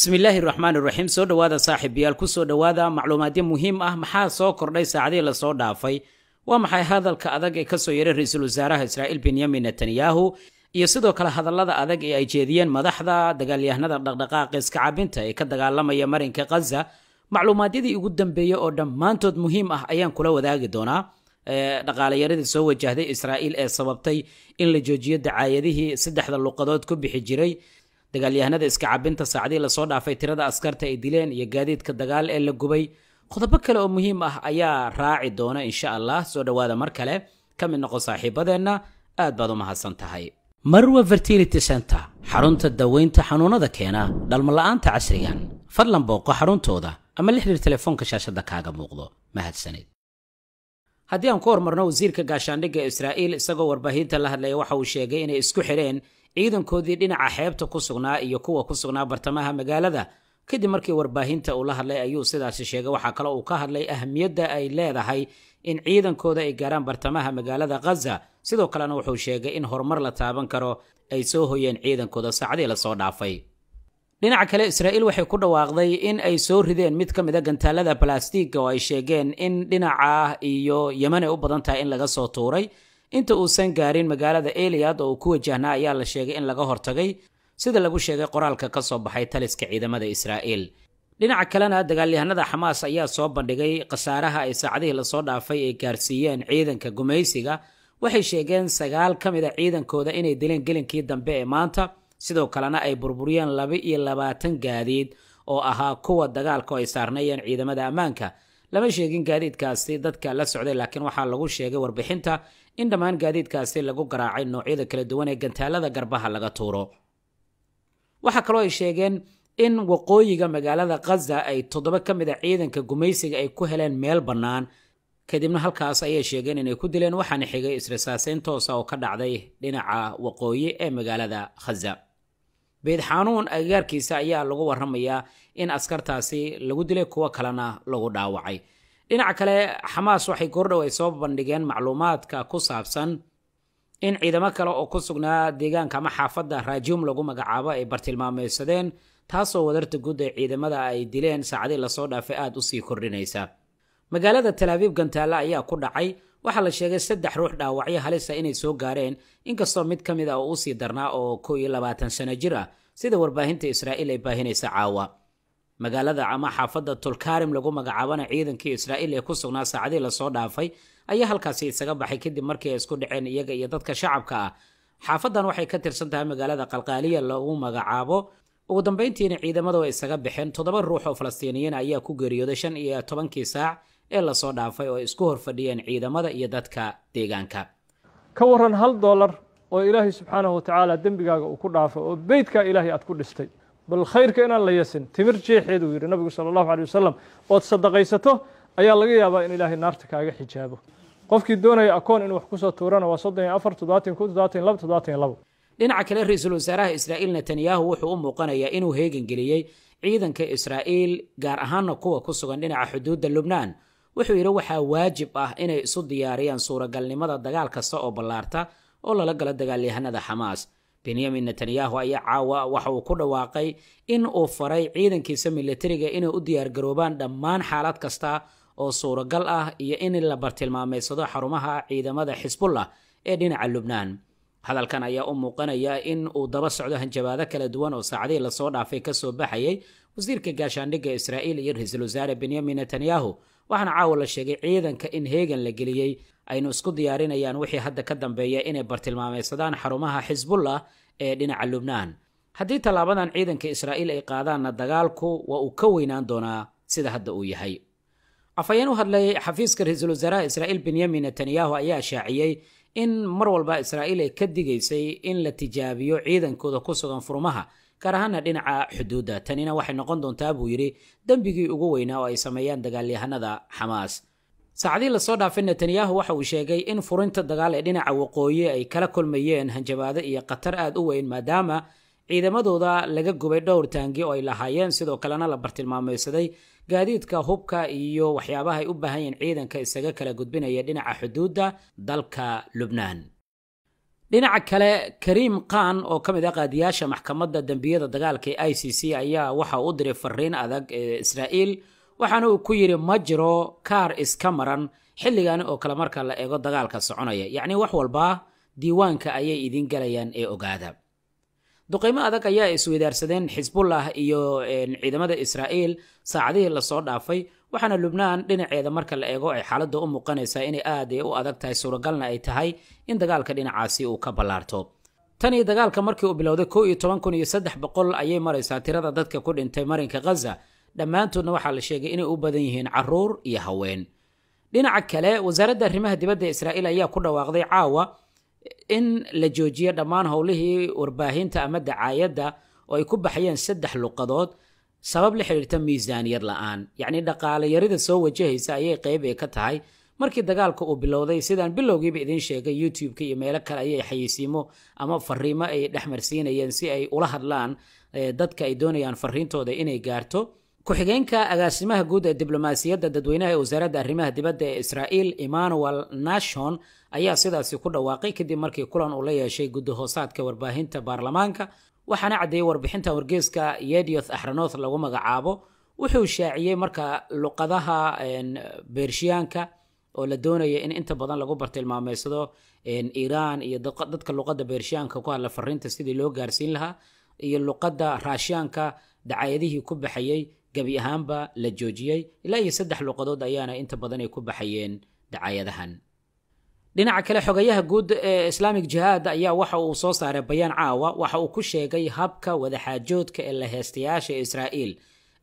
bismillaahi raxmaan iraxiim soo dhowaada saaxiibayaal kusoo dhowaada macluumaadyo muhiim ah maxaa soo kordhay saacadihii lasoo dhaafay waa maxay hadalka adag ee kasoo yaray ra-iisul wasaaraha israa'iil benyamin netanyahu iyo sidoo kale hadallada adag ee ay jeediyeen madaxda dagaalyahanada dhaqdhaqaaqa iskacabinta ee ka dagaalamaya marinka khaza macluumaadyadii ugu dambeeya oo dhammaantood muhiim ah ayaan kula wadaagi doonaa dhaqaalayaradii soo wajahday israa'iil ee sababtay in la joojiyo dacaayadihii saddexda luqadood ku bixi jiray dagaalyahanada iska cabinta saacdii lasoo dhaafay tirada askarta ay dileen iyo gaadiidka dagaal ee la gubay qodobo kale oo muhiim ah ayaa raaci doona insha allah soo dhowaada mar kale ka mid noqon saaxiibadeenna aad baad u mahadsan tahay marwa fertility center xarunta daweynta xanuunada keena dhalmola'aanta casrigan fadlan booqo xaruntooda ama la xiriir telefoonka shaashadda kaaga muuqdo mahadsanid haddii aan ku hormarno wasiirka gaashaandhigga israa'iil isagoo warbaahinta la hadlaya waxa uu sheegay inay isku xidheen ciidankoodii dhinaca xeebta ku sugnaa iyo kuwa ku sugnaa bartamaha magaalada kadib markii warbaahinta uu la hadlay ayuu sidaasi sheegay waxaa kale uu ka hadlay ahamiyadda ay leedahay in ciidankooda ay gaaraan bartamaha magaalada khaza sidoo kalena wuxuu sheegay in horumar la taaban karo ay soo hoyeen ciidankooda saacadii lasoo dhaafay dhinaca kale israa'iil waxay ku dhawaaqday in ay soo rideen mid ka mida ah gantaalada balastiigga oo ay sheegeen in dhinaca iyo yemen ay u badan tahay in laga soo tuuray inta uusan gaarin magaalada eliyad oo uu ku wajahnaa ayaa la sheegay in laga hortagay sida lagu sheegay qoraalka ka soo baxay taliska ciidamada israa'iil dhinaca kalena dagaalyahanada xamaas ayaa soo bandhigay khasaaraha ay saacadihii lasoo dhaafay ay gaarsiiyeen ciidanka gumaysiga waxay sheegeen sagaal ka mid a ah ciidankooda inay dileen gelinkii dambe ee maanta sidoo kalena ay burburiyeen laba iyo labaatan gaadiid oo ahaa kuwa dagaalka dagaalku ay saarnayeen ciidamada ammaanka lama sheegin gaadiidkaasi dadka la socday laakiin waxaa lagu sheegay warbixinta in dhammaan gaadiidkaasi lagu garaacay noocyada kala duwan ee gantaalada garbaha laga tuuro waxaa kaloo ay sheegeen in waqooyiga magaalada khaza ay toddoba ka mid a ciidanka gumaysiga ay ku heleen meel bannaan kadibna halkaas ayay sheegeen inay ku dileen waxaana xigay israsaaseyn toosa oo ka dhacday dhinaca waqooyi ee magaalada khaza beyd xaanuun agagaarkiisa ayaa lagu waramayaa in askartaasi lagu dilay kuwo kalena lagu dhaawacay dhinaca kale xamaas waxay goordhow ay soo bandhigeen macluumaadka ku saabsan in ciidamo kale oo ku sugnaa deegaanka ama xaafadda raajium lagu magacaabo ay bartilmaameysadeen taasoo wadarta guud ee ciidamada ay dileen saacadii lasoo dhaafay aada u sii kordhinaysa magaalada talaabib gantaale ayaa ku dhacay waxaa la sheegay saddex ruux dhaawacyo halisa ah inay soo gaareen inkastoo mid ka mid ah oo usii darnaa oo kow iyo labaatan sano jir ah sida warbaahinta israa'iil ay baahinaysa caawa magaalada ama xaafadda tulkarim lagu magacaabana ciidankii israa'iil ee ku sugnaa saacadii lasoo dhaafay ayaa halkaasi isaga baxay kadib markii ay isku dhaceen iyaga iyo dadka shacabka ah xaafaddan waxay ka tirsan tahay magaalada qalqaaliya lagu magacaabo ugu dambayntiina ciidamadu ay isaga baxeen toddoba ruux oo falastiiniyiin ayaa ku geeriyooday shan iyo tobankii saac ee lasoo dhaafay oo ay isku horfadhiyeen ciidamada iyo dadka deegaanka ka waran hal doolar oo ilaahay subxaanahu watacaala dembigaaga uu ku dhaafo oo beytka ilaahay aad ku dhistay bal khayrka inaan la yasin timir jeexeed uu yidhi nabigu sala allahu calay wasalam ood sadaqaysato ayaa laga yaabaa in ilaahay naarta kaaga xijaabo qofkii doonaya akoon in wax kusoo tuurana waa soddon iyo afar toddobaatan ku toddobaatan laba toddobaatan labo dhinaca kale ra-iisul wasaaraha israa'iil netanyahu wuxuu u muuqanayaa inuu heegan geliyey ciidanka israa'iil gaar ahaanna kuwa ku sugan dhinaca xuduudda lubnaan wuxuu yidhi waxaa waajib ah inay isu diyaariyaan suuragalnimada dagaal kasta oo ballaarta oo lala gala dagaalyahanada xamaas benyamin netanyahu ayaa caawa waxa uu ku dhawaaqay in uu faray ciidankiisa milatariga inay u diyaargaroobaan dhammaan xaalad kasta oo suuragal ah iyo in la bartilmaameysado xarumaha ciidamada xisbullah ee dhinaca lubnaan hadalkan ayaa u muuqanaya in uu daba socdo hanjabaado kala duwan oo saacadihii lasoo dhaafay ka soo baxayay wasiirka gaashaandhigga israa'iil iyo ra-iisul wasaare benyamin netanyahu waxaana caawa la sheegay ciidanka in heegan la geliyey aynu isku diyaarinayaan wixii hadda ka dambeeya inay bartilmaameysadaan xarumaha xisbullah ee dhinaca lubnaan haddii tallaabadan ciidanka israa'iil ay qaadaanna dagaalku waa uu ka weynaan doonaa sida hadda uu yahay afhayeen u hadlay xafiiska ra-iisul wasaaraha israa'iil benyamin netanyahu ayaa shaaciyey in mar walba israa'iil ay ka digaysay in la tijaabiyo ciidankooda ku sugan furmaha gaar ahaana dhinaca xuduudda tanina waxay noqon doontaa buu yidhi dembigii ugu weynaa oo ay sameeyaan dagaalyahanada xamaas saacadii lasoo dhaafay netanyahu waxa uu sheegay in furinta dagaal ee dhinaca waqooyi ay kala kulmayeen hanjabaado iyo khatar aad u weyn maadaama ciidamadooda laga gubay dhowr taangi oo ay lahaayeen sidoo kalena la bartilmaameysaday gaadiidka hubka iyo waxyaabaha ay u baahan yihiin ciidanka isaga kala gudbinaya dhinaca xuduudda dalka lubnaan dhinaca kale kariim khan oo ka mid ah qaadiyaasha maxkamadda dembiyada dagaalka ee i c c ayaa waxa u diray fariin adag ee israa'iil waxaana uu ku yidhi ma jiro kaar iska maran xilligaani oo kale marka la eego dagaalka soconaya yacnii wax walba diiwaanka ayay idin galayaan ee ogaada duqaymo adag ayaa isweydaarsadeen xisbullah iyo ciidamada israa'iil saacadihii lasoo dhaafay waxaana lubnaan dhinaceeda marka la eego ay xaaladda u muuqanaysaa inay aaday u adag tahay suuragalna ay tahay in dagaalka dhinacaasi uu ka ballaarto tani dagaalka markii uu bilowday kow iyo toban kun iyo saddex boqol ayay maraysaa tirada dadka ku dhintay marinka khaza dhammaantoodna waxaa la sheegay inay u badan yihiin caruur iyo haween dhinaca kale wasaaradda arrimaha dibadda israa'iil ayaa ku dhawaaqday caawa in la joojiyo dhammaan howlihii warbaahinta ama dacaayadda oo ay ku baxayeen saddex luqadood sabab la xidhiirta miisaaniyad la'aan yacnii dhaqaale yarida soo wajahaysa ayay qayb ee ka tahay markii dagaalka uu bilowday sidaan bilowgiiba idiin sheegay youtube-ka iyo meelo kale ayay xayiisiimo ama fariimo ay dhexmarsiinayeen si ay ula hadlaan eh, dadka ay doonayaan fariintooda inay gaarto ku-xigeenka agaasimaha guud ee diblomaasiyadda dadweynaha ee wasaaradda arrimaha dibadda ee israa'iil emmanuel nashon ayaa sidaasi ku dhawaaqay kadib markii kulan uu la yeeshay guddi warbaahinta baarlamaanka waxaana caddeeyey warbixinta wargeeska yedioth axranoth lagu magacaabo wuxuu shaaciyey marka luqadaha beershiyaanka oo la doonaya in inta badan lagu bartilmaameysado iiraan iyo dadka luqadda beershiyaanka ku hadla fariinta sidii loo gaarsiin lahaa iyo luqadda raashiyaanka dacayadihii ku baxayey gebi ahaanba la joojiyey ilaa iyo saddex luuqadood ayaana inta badan ay ku baxayeen dacaayadahan dhinaca kale xogayaha guud ee islaamig jihaad ayaa waxa uu soo saaray bayaan caawa waxa uu ku sheegay habka wadaxaajoodka ee la heystayaasha israa'iil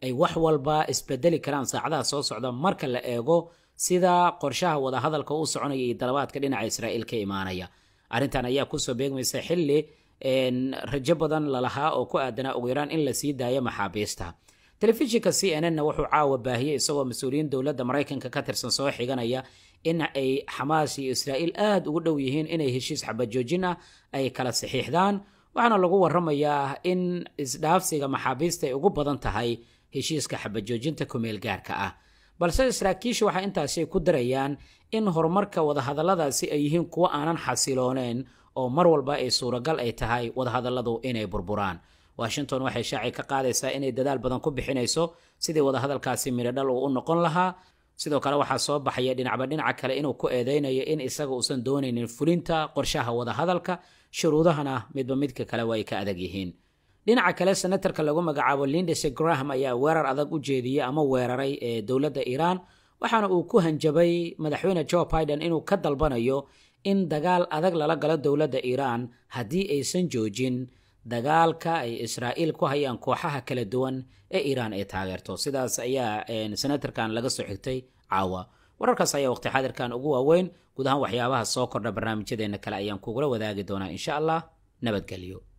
ay wax walba isbedeli karaan saacadaha soo socda marka la eego sida qorshaha wadahadalka u soconaya iyo dalabaadka dhinaca israa'iil ka imaanaya arrintan ayaa kusoo beegmaysa xilli rajo badan lalahaa oo ku aadanaa ugu yaraan in la sii daayo maxaabiista telefishinka c n n-na wuxuu caawa baahiyey isagoo mas-uuliyiin dowladda maraykanka ka tirsan soo xiganaya in ay xamaas iyo israa'iil aad ugu dhow yihiin inay heshiis xabajoojin ah ay kala saxiixdaan waxaana lagu waramayaa in isdhaafsiga maxaabiista ay ugu badan tahay heshiiska xabajoojinta kumeel gaarka ah balse saraakiisha waxaa intaasi ku darayaan in horumarka wadahadalladaasi ay yihiin kuwo aanan xasilooneyn oo mar walba ay suuragal ay tahay wadahadalladu inay burburaan washington waxay shaaci ka qaadaysaa inay dadaal badan ku bixinayso sidii wadahadalkaasi midhodhal uu u noqon lahaa sidoo kale waxaa soo baxaya dhinacba dhinaca kale inuu ku eedeynayo in isaga uusan doonaynin fulinta qorshaha wadahadalka shuruudahana midba midka kale waa ka adag yihiin dhinaca kale senatarka lagu magacaabo lindese graham ayaa weerar adag u jeediyey ama weeraray ee dowladda iiraan waxaana uu ku hanjabay madaxweyne jo biden inuu ka dalbanayo in dagaal adag lala galo dowladda iiraan haddii aysan joojin dagaalka ay israa'iil ku hayaan kooxaha kala duwan ee iiraan ay taageerto sidaas ayaa senatarkan laga soo xigtay caawa wararkaas ayaa waqti xaadirkan ugu waaweyn guud ahaan waxyaabaha soo kordha barnaamijyadeena kale ayaan kugula wadaagi doonaa insha allah nabadgelyo